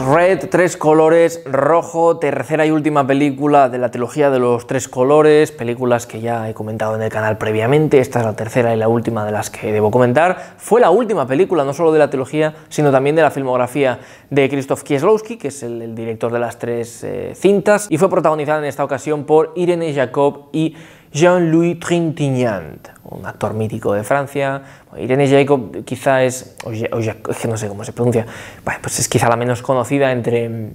Red, Tres Colores, Rojo, tercera y última película de la trilogía de los Tres Colores, películas que ya he comentado en el canal previamente, esta es la tercera y la última de las que debo comentar. Fue la última película, no solo de la trilogía, sino también de la filmografía de Krzysztof Kieslowski, que es el, director de las tres eh, cintas, y fue protagonizada en esta ocasión por Irene Jacob y Jean-Louis Trintignant, un actor mítico de Francia. Irene Jacob quizá es, o es que no sé cómo se pronuncia, pues es quizá la menos conocida entre,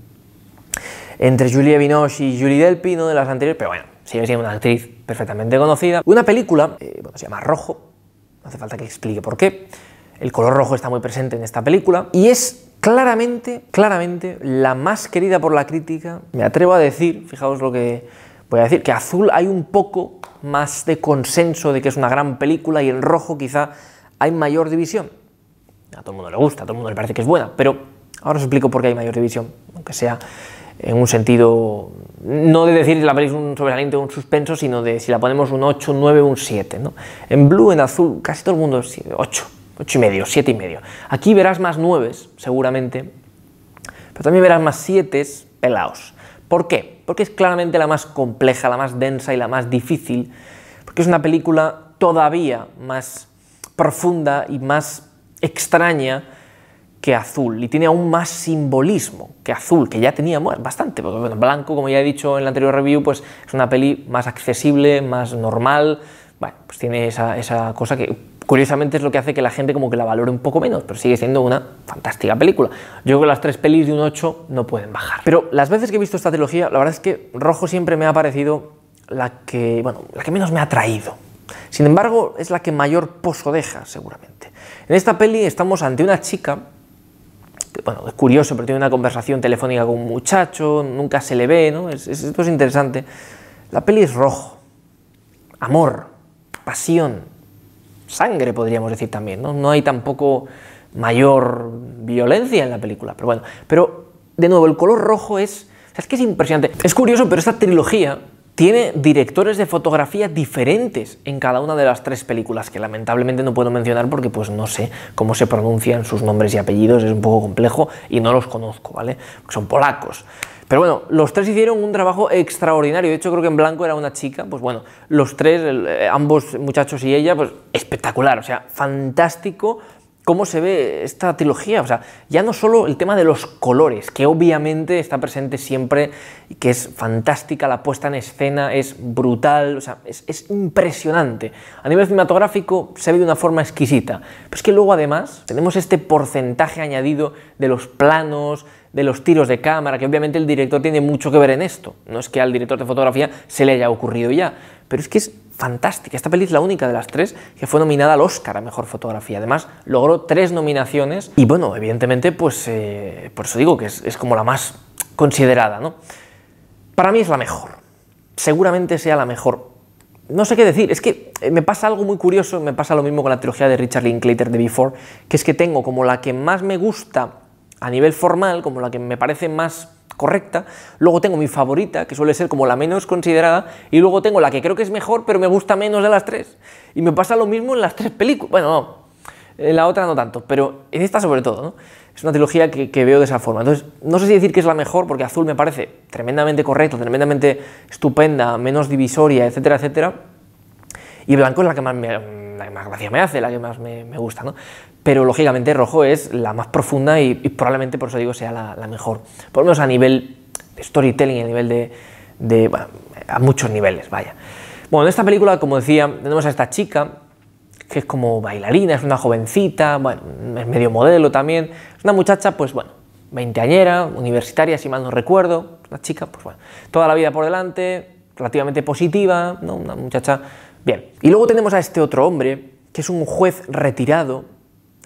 entre Julie Binoche y Julie Delpy, no de las anteriores, pero bueno, sigue siendo una actriz perfectamente conocida. Una película, eh, se llama Rojo, no hace falta que explique por qué, el color rojo está muy presente en esta película, y es claramente, claramente la más querida por la crítica, me atrevo a decir, fijaos lo que voy a decir, que azul hay un poco más de consenso de que es una gran película y en rojo quizá hay mayor división. A todo el mundo le gusta, a todo el mundo le parece que es buena, pero ahora os explico por qué hay mayor división, aunque sea en un sentido, no de decir si la película es un sobresaliente o un suspenso, sino de si la ponemos un 8, un 9, un 7. ¿no? En blue, en azul, casi todo el mundo es 8, 8 y medio, 7 y medio. Aquí verás más 9, seguramente, pero también verás más 7 pelados. ¿Por qué? Porque es claramente la más compleja, la más densa y la más difícil, porque es una película todavía más profunda y más extraña que azul y tiene aún más simbolismo que azul, que ya tenía bastante, porque blanco, como ya he dicho en la anterior review, pues es una peli más accesible, más normal, bueno, pues tiene esa cosa que curiosamente es lo que hace que la gente como que la valore un poco menos, pero sigue siendo una fantástica película. Yo creo que las tres pelis de un 8 no pueden bajar. Pero las veces que he visto esta trilogía, la verdad es que Rojo siempre me ha parecido la que, bueno, la que menos me ha traído. Sin embargo, es la que mayor pozo deja, seguramente. En esta peli estamos ante una chica que bueno, es curioso, pero tiene una conversación telefónica con un muchacho, nunca se le ve, ¿no? Es, es, esto es interesante. La peli es rojo, amor, pasión, sangre, podríamos decir también. ¿no? no hay tampoco mayor violencia en la película. Pero bueno, pero de nuevo, el color rojo es... es que es impresionante. Es curioso, pero esta trilogía tiene directores de fotografía diferentes en cada una de las tres películas, que lamentablemente no puedo mencionar porque pues no sé cómo se pronuncian sus nombres y apellidos, es un poco complejo y no los conozco, ¿vale? son polacos. Pero bueno, los tres hicieron un trabajo extraordinario. De hecho, creo que en blanco era una chica. Pues bueno, los tres, eh, ambos muchachos y ella, pues espectacular. O sea, fantástico cómo se ve esta trilogía. O sea, ya no solo el tema de los colores, que obviamente está presente siempre, y que es fantástica, la puesta en escena es brutal, o sea, es, es impresionante. A nivel cinematográfico se ve de una forma exquisita. Pero es que luego además tenemos este porcentaje añadido de los planos, de los tiros de cámara, que obviamente el director tiene mucho que ver en esto. No es que al director de fotografía se le haya ocurrido ya, pero es que es fantástica. Esta peli es la única de las tres que fue nominada al Oscar a Mejor Fotografía. Además, logró tres nominaciones y bueno, evidentemente, pues eh, por eso digo que es, es como la más considerada, ¿no? Para mí es la mejor. Seguramente sea la mejor no sé qué decir, es que eh, me pasa algo muy curioso, me pasa lo mismo con la trilogía de Richard Linklater de Before, que es que tengo como la que más me gusta a nivel formal, como la que me parece más correcta, luego tengo mi favorita, que suele ser como la menos considerada, y luego tengo la que creo que es mejor, pero me gusta menos de las tres. Y me pasa lo mismo en las tres películas. Bueno, no, en la otra no tanto, pero en esta sobre todo, ¿no? Es una trilogía que, veo de esa forma. Entonces, no sé si decir que es la mejor, porque Azul me parece tremendamente correcta, tremendamente estupenda, menos divisoria, etcétera, etcétera. Y Blanco es la que más me, más gracia me hace, la que más me, me gusta, ¿no? pero lógicamente rojo es la más profunda y, probablemente por eso digo sea la, mejor. Por lo menos a nivel de storytelling, a nivel de. a muchos niveles, vaya. Bueno, en esta película, como decía, tenemos a esta chica que es como bailarina, es una jovencita, es medio modelo también. Es una muchacha, pues bueno, veinteañera, universitaria, si mal no recuerdo. Una chica, pues bueno, toda la vida por delante, relativamente positiva, ¿no? Una muchacha. Bien. Y luego tenemos a este otro hombre, que es un juez retirado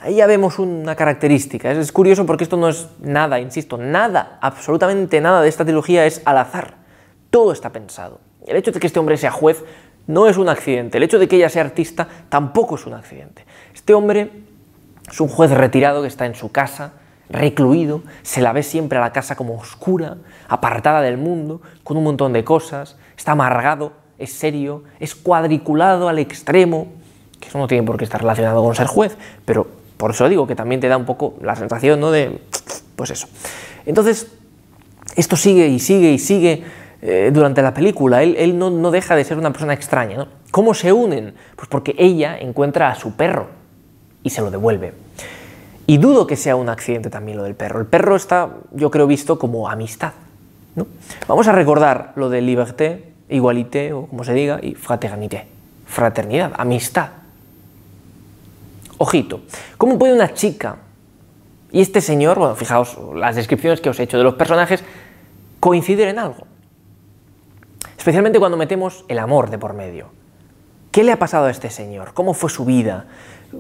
Ahí ya vemos una característica. Es, curioso porque esto no es nada, insisto, nada, absolutamente nada de esta trilogía es al azar. Todo está pensado. El hecho de que este hombre sea juez no es un accidente. El hecho de que ella sea artista tampoco es un accidente. Este hombre es un juez retirado que está en su casa, recluido, se la ve siempre a la casa como oscura, apartada del mundo, con un montón de cosas, está amargado, es serio, es cuadriculado al extremo, que eso no tiene por qué estar relacionado con ser juez, pero por eso digo que también te da un poco la sensación, ¿no? De, pues eso. Entonces, esto sigue y sigue y sigue eh, durante la película. Él, no, no, deja de ser una persona extraña, ¿Cómo se unen? Pues porque ella encuentra a su perro y se lo devuelve. Y dudo que sea un accidente también lo del perro. El perro está, yo creo, visto como amistad. ¿no? Vamos a recordar lo de liberté, igualité, o como se diga, y fraternité. Fraternidad, amistad. Ojito, ¿cómo puede una chica y este señor, bueno, fijaos las descripciones que os he hecho de los personajes, coincidir en algo? Especialmente cuando metemos el amor de por medio. ¿Qué le ha pasado a este señor? ¿Cómo fue su vida?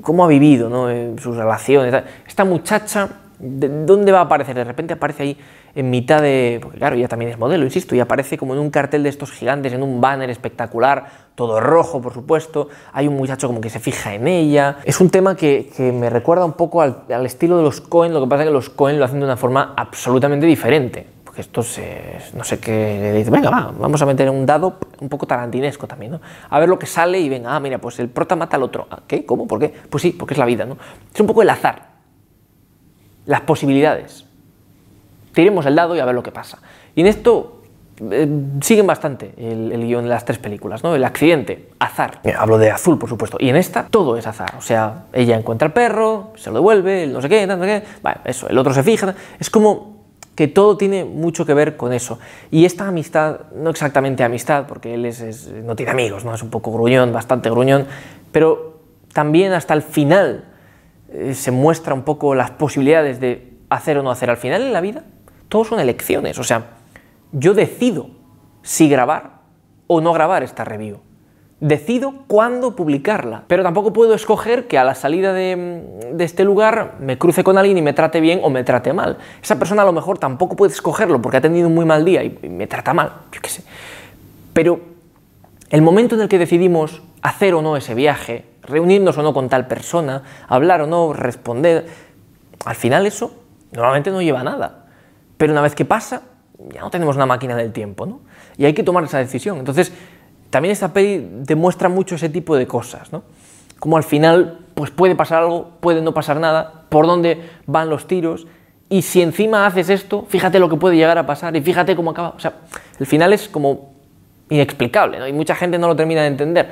¿Cómo ha vivido eh, sus relaciones? Esta muchacha ¿Dónde va a aparecer? De repente aparece ahí en mitad de... Porque claro, ella también es modelo, insisto, y aparece como en un cartel de estos gigantes, en un banner espectacular, todo rojo, por supuesto. Hay un muchacho como que se fija en ella. Es un tema que, me recuerda un poco al, estilo de los Cohen, lo que pasa es que los Cohen lo hacen de una forma absolutamente diferente. Porque esto es... no sé qué, le dice, venga, vamos a meter un dado un poco tarantinesco también, A ver lo que sale y venga, ah, mira, pues el prota mata al otro. Ah, ¿Qué? ¿Cómo? ¿Por qué? Pues sí, porque es la vida, ¿no? Es un poco el azar las posibilidades. Tiremos el dado y a ver lo que pasa. Y en esto eh, siguen bastante el, guión de las tres películas, ¿no? El accidente, azar. Eh, hablo de azul, por supuesto. Y en esta todo es azar. O sea, ella encuentra al perro, se lo devuelve, el no sé qué, eso, el otro se fija. Es como que todo tiene mucho que ver con eso. Y esta amistad, no exactamente amistad, porque él no tiene amigos, ¿no? Es un poco gruñón, bastante gruñón, pero también hasta el final eh, se muestra un poco las posibilidades de hacer o no hacer. Al final en la vida todo son elecciones, o sea, yo decido si grabar o no grabar esta review. Decido cuándo publicarla, pero tampoco puedo escoger que a la salida de, este lugar me cruce con alguien y me trate bien o me trate mal. Esa persona a lo mejor tampoco puede escogerlo porque ha tenido un muy mal día y, y me trata mal, yo qué sé. Pero el momento en el que decidimos hacer o no ese viaje, reunirnos o no con tal persona, hablar o no, responder. Al final eso normalmente no lleva nada. Pero una vez que pasa, ya no tenemos una máquina del tiempo, Y hay que tomar esa decisión. Entonces, también esta peli demuestra mucho ese tipo de cosas, ¿no? Como al final, pues puede pasar algo, puede no pasar nada, por dónde van los tiros, y si encima haces esto, fíjate lo que puede llegar a pasar y fíjate cómo acaba. O sea, el final es como inexplicable, Y mucha gente no lo termina de entender,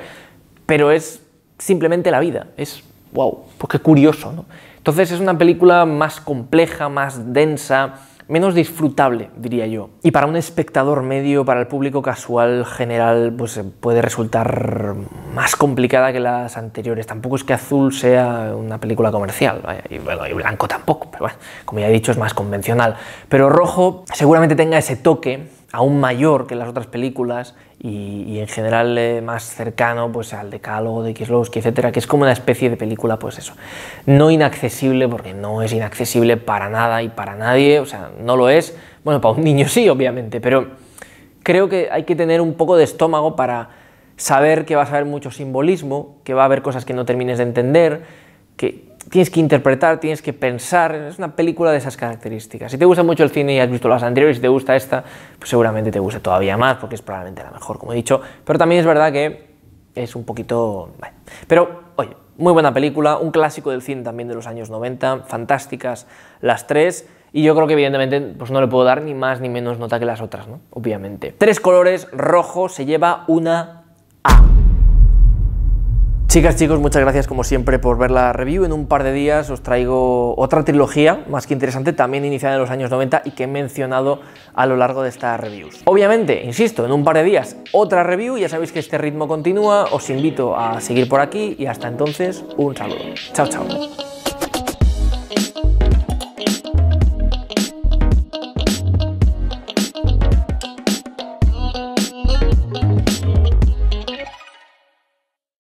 pero es simplemente la vida. Es, wow, pues qué curioso, ¿no? Entonces es una película más compleja, más densa, menos disfrutable, diría yo. Y para un espectador medio, para el público casual general, pues eh, puede resultar más complicada que las anteriores. Tampoco es que Azul sea una película comercial, y, y Blanco tampoco, pero bueno, como ya he dicho, es más convencional. Pero Rojo seguramente tenga ese toque aún mayor que las otras películas y, en general eh, más cercano pues, al decálogo de Kieslowski, etcétera, que es como una especie de película, pues eso, no inaccesible, porque no es inaccesible para nada y para nadie, o sea, no lo es, bueno, para un niño sí, obviamente, pero creo que hay que tener un poco de estómago para saber que vas a haber mucho simbolismo, que va a haber cosas que no termines de entender, que, tienes que interpretar, tienes que pensar. Es una película de esas características. Si te gusta mucho el cine y has visto las anteriores y te gusta esta, pues seguramente te guste todavía más porque es probablemente la mejor, como he dicho. Pero también es verdad que es un poquito... Pero, oye, muy buena película, un clásico del cine también de los años 90, fantásticas las tres. Y yo creo que evidentemente pues no le puedo dar ni más ni menos nota que las otras, ¿no? Obviamente. Tres colores, rojo se lleva una A. Chicas, chicos, muchas gracias como siempre por ver la review. En un par de días os traigo otra trilogía más que interesante, también iniciada en los años 90 y que he mencionado a lo largo de estas reviews. Obviamente, insisto, en un par de días otra review, ya sabéis que este ritmo continúa, os invito a seguir por aquí y hasta entonces un saludo. Chao, chao.